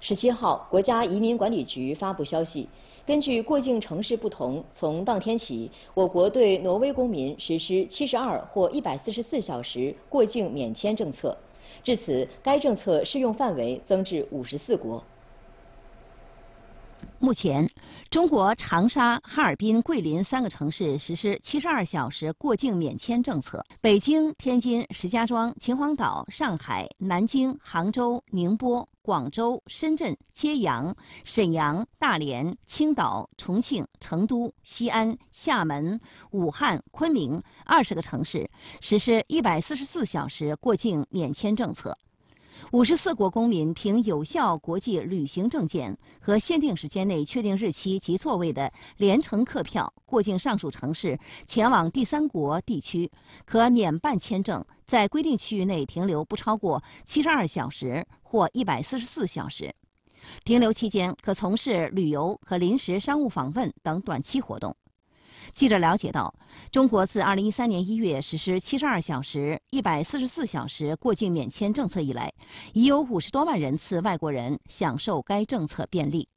十七号，国家移民管理局发布消息，根据过境城市不同，从当天起，我国对挪威公民实施七十二或一百四十四小时过境免签政策。至此，该政策适用范围增至五十四国。目前，中国长沙、哈尔滨、桂林三个城市实施七十二小时过境免签政策；北京、天津、石家庄、秦皇岛、上海、南京、杭州、宁波、广州、深圳、揭阳、沈阳、大连、青岛、重庆、成都、西安、厦门、武汉、昆明二十个城市实施一百四十四小时过境免签政策。五十四国公民凭有效国际旅行证件和限定时间内确定日期及座位的联程客票，过境上述城市前往第三国地区，可免办签证，在规定区域内停留不超过七十二小时或一百四十四小时，停留期间可从事旅游和临时商务访问等短期活动。记者了解到，中国自2013年1月实施72小时、144小时过境免签政策以来，已有50多万人次外国人享受该政策便利。